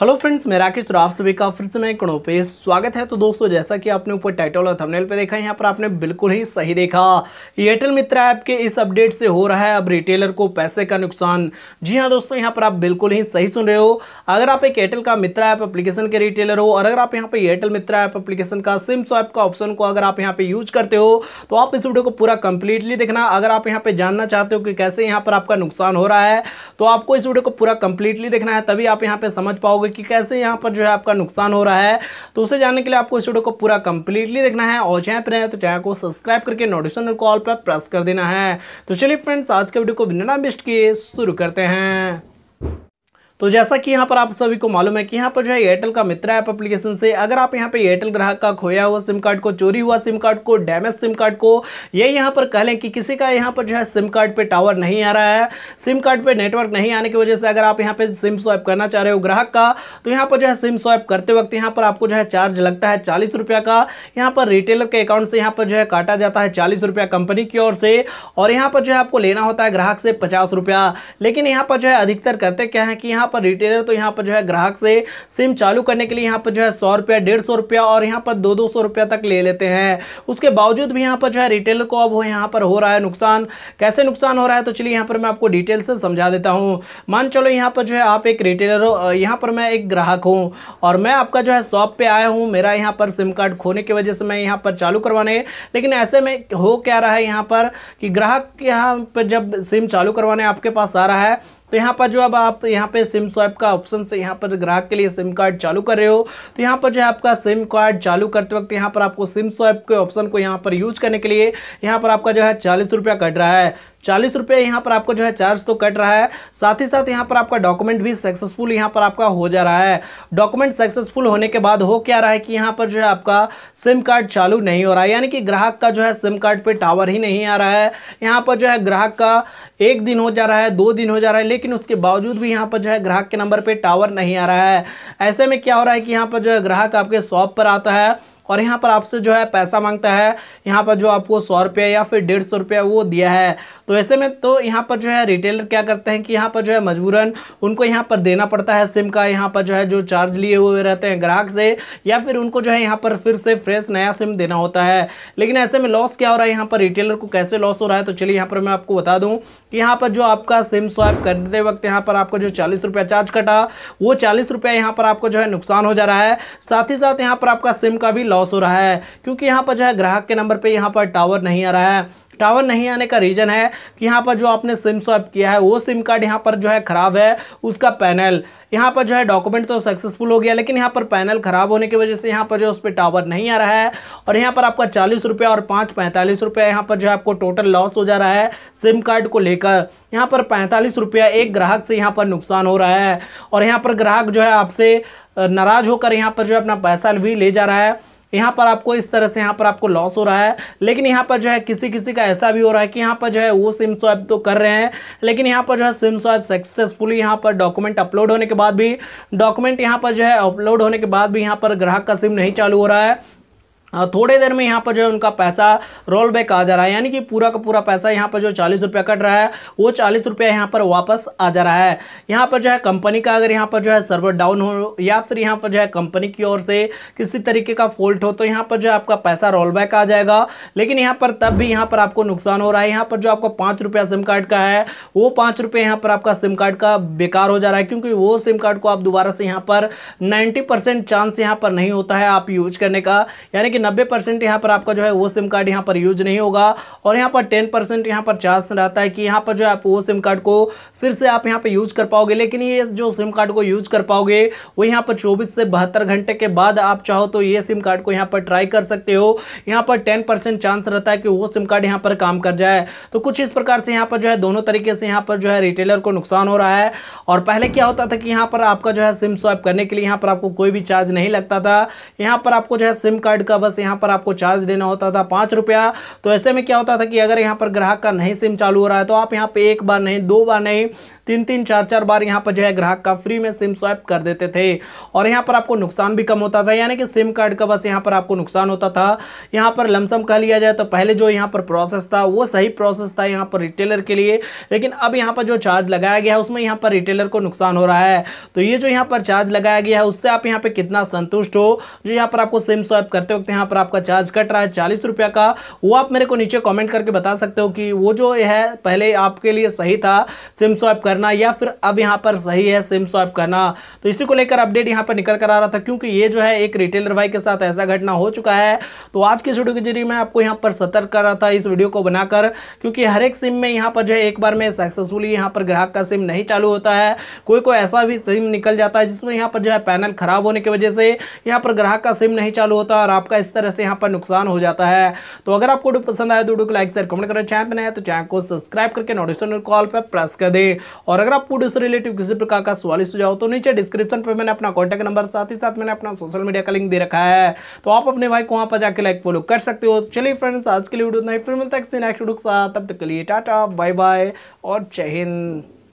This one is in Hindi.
हेलो फ्रेंड्स मैं राकेश तो आप सभी का फिर से मैं कणों पे स्वागत है तो दोस्तों जैसा कि आपने ऊपर टाइटल और थंबनेल पे देखा यहाँ पर आपने बिल्कुल ही सही देखा एयरटेल मित्र ऐप के इस अपडेट से हो रहा है अब रिटेलर को पैसे का नुकसान जी हाँ दोस्तों यहाँ पर आप बिल्कुल ही सही सुन रहे हो अगर आप एक एयरटेल का मित्र ऐप अप्लीकेशन के रिटेलर हो और अगर आप यहाँ पर एयरटेल मित्र ऐप अप्लीकेशन का सिम स्वैप का ऑप्शन को अगर आप यहाँ पर यूज करते हो तो आप इस वीडियो को पूरा कंप्लीटली देखना अगर आप यहाँ पर जानना चाहते हो कि कैसे यहाँ पर आपका नुकसान हो रहा है तो आपको इस वीडियो को पूरा कंप्लीटली देखना है तभी आप यहाँ पर समझ पाओगे होगा कि कैसे यहाँ पर जो है आपका नुकसान हो रहा है तो उसे जानने के लिए आपको इस वीडियो को पूरा कंप्लीटली देखना है और चैनल पर है तो चैनल को सब्सक्राइब करके नोटिफिकेशन कॉल पर प्रेस कर देना है तो चलिए फ्रेंड्स आज के वीडियो को बिना वेस्ट किए शुरू करते हैं तो जैसा कि यहाँ पर आप सभी को मालूम है कि यहाँ पर जो है एयरटेल का मित्रा ऐप एप्लीकेशन से अगर आप यहाँ पे एयरटेल ग्राहक का खोया हुआ सिम कार्ड को चोरी हुआ सिम कार्ड को डैमेज सिम कार्ड को ये यहाँ पर कह लें कि किसी का यहाँ पर जो है सिम कार्ड पे टावर नहीं आ रहा है सिम कार्ड पे नेटवर्क नहीं आने की वजह से अगर आप यहाँ पर सिम स्वाइप करना चाह रहे हो ग्राहक का तो यहाँ पर जो है सिम स्वाइप करते वक्त यहाँ पर आपको जो है चार्ज लगता है चालीस रुपया का यहाँ पर रिटेलर के अकाउंट से यहाँ पर जो है काटा जाता है चालीस रुपया कंपनी की ओर से और यहाँ पर जो है आपको लेना होता है ग्राहक से पचास रुपया लेकिन यहाँ पर जो है अधिकतर करते क्या है कि यहाँ यहाँ पर रिटेलर तो यहाँ पर जो है ग्राहक से सिम चालू करने के लिए यहाँ पर जो है सौ रुपया डेढ़ सौ रुपया और यहाँ पर दो दो सौ रुपया तक ले लेते हैं उसके बावजूद भी यहाँ पर जो है रिटेलर को अब वो यहाँ पर हो रहा है नुकसान कैसे नुकसान हो रहा है तो चलिए यहाँ पर मैं आपको डिटेल से समझा देता हूँ मान चलो यहाँ पर जो है आप एक रिटेलर हो यहाँ पर मैं एक ग्राहक हूँ और मैं आपका जो है शॉप पर आया हूँ मेरा यहाँ पर सिम कार्ड खोने की वजह से मैं यहाँ पर चालू करवाने लेकिन ऐसे में हो क्या रहा है यहाँ पर कि ग्राहक यहाँ पर जब सिम चालू करवाने आपके पास आ रहा है तो यहाँ पर जो अब आप यहाँ पे सिम स्वैप का ऑप्शन से यहाँ पर ग्राहक के लिए सिम कार्ड चालू कर रहे हो तो यहाँ पर जो है आपका सिम कार्ड चालू करते वक्त यहाँ पर आपको सिम स्वैप के ऑप्शन को यहाँ पर यूज करने के लिए यहाँ पर आपका जो है चालीस रुपया कट रहा है चालीस रुपये यहाँ पर आपको जो है चार्ज तो कट रहा है साथ ही साथ यहाँ पर आपका डॉक्यूमेंट भी सक्सेसफुल यहाँ पर आपका हो जा रहा है डॉक्यूमेंट सक्सेसफुल होने के बाद हो क्या रहा है कि यहाँ पर जो है आपका सिम कार्ड चालू नहीं हो रहा है यानी कि ग्राहक का जो है सिम कार्ड पे टावर ही नहीं आ रहा है यहाँ पर जो है ग्राहक का एक दिन हो जा रहा है दो दिन हो जा रहा है लेकिन उसके बावजूद भी यहाँ पर जो है ग्राहक के नंबर पर टावर नहीं आ रहा है ऐसे में क्या हो रहा है कि यहाँ पर जो है ग्राहक आपके शॉप पर आता है और यहाँ पर आपसे जो है पैसा मांगता है यहाँ पर जो आपको सौ रुपया या फिर डेढ़ सौ रुपया वो दिया है तो ऐसे में तो यहाँ पर जो है रिटेलर क्या करते हैं कि यहाँ पर जो है मजबूरन उनको यहाँ पर देना पड़ता है सिम का यहाँ पर जो है जो चार्ज लिए हुए रहते हैं ग्राहक से या फिर उनको जो है यहाँ पर फिर से फ्रेश नया सिम देना होता है लेकिन ऐसे में लॉस क्या हो रहा है यहाँ पर रिटेलर को कैसे लॉस हो रहा है तो चलिए यहाँ पर मैं आपको बता दूँ कि यहाँ पर जो आपका सिम स्वाइप करते वक्त यहाँ पर आपको जो चालीस रुपया चार्ज कटा वो चालीस रुपया यहाँ पर आपको जो है नुकसान हो जा रहा है साथ ही साथ यहाँ पर आपका सिम का भी लॉस हो रहा है क्योंकि यहाँ पर जो है ग्राहक के नंबर पर यहाँ पर टावर नहीं आ रहा है टावर नहीं आने का रीज़न है कि यहाँ पर जो आपने सिम स्वैप किया है वो सिम कार्ड यहाँ पर जो है ख़राब है उसका पैनल यहाँ पर जो है डॉक्यूमेंट तो सक्सेसफुल हो गया लेकिन यहाँ पर पैनल ख़राब होने की वजह से यहाँ पर जो उस पर टावर नहीं आ रहा है और यहाँ पर आपका चालीस रुपये और पाँच पैंतालीस रुपये यहाँ पर जो है आपको टोटल लॉस हो जा रहा है सिम कार्ड को लेकर यहाँ पर पैंतालीस रुपया एक ग्राहक से यहाँ पर नुकसान हो रहा है और यहाँ पर ग्राहक जो है आपसे नाराज़ होकर यहाँ पर जो है अपना पैसा भी ले जा रहा है यहाँ पर आपको इस तरह से यहाँ पर आपको लॉस हो रहा है लेकिन यहाँ पर जो है किसी किसी का ऐसा भी हो रहा है कि यहाँ पर जो है वो सिम स्वाइप तो कर रहे हैं लेकिन यहाँ पर जो है सिम स्वाइप सक्सेसफुली यहाँ पर डॉक्यूमेंट अपलोड होने के बाद भी डॉक्यूमेंट यहाँ पर जो है अपलोड होने के बाद भी यहाँ पर ग्राहक का सिम नहीं चालू हो रहा है थोड़े देर में यहाँ पर जो है उनका पैसा रोल बैक आ जा रहा है यानी कि पूरा का पूरा पैसा यहाँ पर जो चालीस रुपया कट रहा है वो चालीस रुपया यहाँ पर वापस आ जा रहा है यहाँ पर जो है कंपनी का अगर यहाँ पर जो है सर्वर डाउन हो या फिर यहाँ पर जो है कंपनी की ओर से किसी तरीके का फॉल्ट हो तो यहाँ पर जो है आपका पैसा रोल बैक आ जाएगा लेकिन यहाँ पर तब भी यहाँ पर आपको नुकसान हो रहा है यहाँ पर जो आपका पाँच रुपया सिम कार्ड का है वो पाँच रुपये यहाँ पर आपका सिम कार्ड का बेकार हो जा रहा है क्योंकि वो सिम कार्ड को आप दोबारा से यहाँ पर नाइन्टी चांस यहाँ पर नहीं होता है आप यूज करने का यानी कि नब्बे परसेंट यहाँ पर आपका जो है वो सिम कार्ड यहाँ पर यूज नहीं होगा और यहाँ पर टेन परसेंट यहाँ पर चार्ज रहता है कि यहाँ पर जो है आप वो सिम कार्ड को फिर से आप यहाँ पर यूज कर पाओगे लेकिन ये जो सिम कार्ड को यूज कर पाओगे वो यहाँ पर चौबीस से बहत्तर घंटे के बाद आप चाहो तो ये सिम कार्ड को यहाँ पर ट्राई कर सकते हो यहाँ पर टेन परसेंट चांस रहता है कि वो सिम कार्ड यहाँ पर काम कर जाए तो कुछ इस प्रकार से यहाँ पर जो है दोनों तरीके से यहाँ पर जो है रिटेलर को नुकसान हो रहा है और पहले क्या होता था कि यहाँ पर आपका जो है सिम स्वाइप करने के लिए यहाँ पर आपको कोई भी चार्ज नहीं लगता था यहाँ पर आपको जो है सिम कार्ड का बस प्लस यहाँ पर आपको चार्ज देना होता था पाँच रुपया तो ऐसे में क्या होता था कि अगर यहाँ पर ग्राहक का नहीं सिम चालू हो रहा है तो आप यहाँ पर एक बार नहीं दो बार नहीं तीन तीन चार चार बार यहाँ पर जो है ग्राहक का फ्री में सिम स्वाइप कर देते थे और यहाँ पर आपको नुकसान भी कम होता था यानी कि सिम कार्ड का बस यहाँ पर आपको नुकसान होता था यहाँ पर लमसम कह लिया जाए तो पहले जो यहाँ पर प्रोसेस था वो सही प्रोसेस था यहाँ पर रिटेलर के लिए लेकिन अब यहाँ पर जो चार्ज लगाया गया है उसमें यहाँ पर रिटेलर को नुकसान हो रहा है तो ये जो यहाँ पर चार्ज लगाया गया है उससे आप यहाँ पर कितना संतुष्ट हो जो यहाँ पर आपको सिम स्वाइप करते वक्त यहाँ पर आपका चार्ज कट रहा है चालीस रुपया का वो आप मेरे को नीचे कमेंट करके बता सकते हो कि वो जो है पहले आपके लिए सही था सिम स्वाइप करना या फिर अब यहाँ पर सही है सिम स्वाइप करना तो इसी को लेकर अपडेट यहाँ पर निकल कर आ रहा था क्योंकि ये जो है एक रिटेलर भाई के साथ ऐसा घटना हो चुका है तो आज की वीडियो के जरिए मैं आपको यहाँ पर सतर्क कर रहा था इस वीडियो को बनाकर क्योंकि हर एक सिम में यहाँ पर जो है एक बार में सक्सेसफुली यहाँ पर ग्राहक का सिम नहीं चालू होता है कोई कोई ऐसा भी सिम निकल जाता है जिसमें यहाँ पर जो है पैनल खराब होने की वजह से यहाँ पर ग्राहक का सिम नहीं चालू होता और आपका इस तरह से यहाँ पर नुकसान हो जाता है तो अगर आपको वीडियो पसंद आए तो वीडियो को लाइक शेयर कमेंट करें चैनल पर नहीं तो चैनल को सब्सक्राइब करके नोटिफिकेशन कॉल पर प्रेस कर दें और अगर आपको वीडियो से रिलेटिव किसी प्रकार का सवाल सुझाव तो नीचे डिस्क्रिप्शन पर मैंने अपना कॉन्टैक्ट नंबर साथ ही साथ मैंने अपना सोशल मीडिया का लिंक दे रखा है तो आप अपने भाई को वहाँ पर जाकर लाइक फॉलो कर सकते हो चलिए फ्रेंड्स आज के लिए वीडियो नहीं फिर मिलता है नेक्स्ट वीडियो के साथ तब तक के लिए टाटा बाय बाय और जय हिंद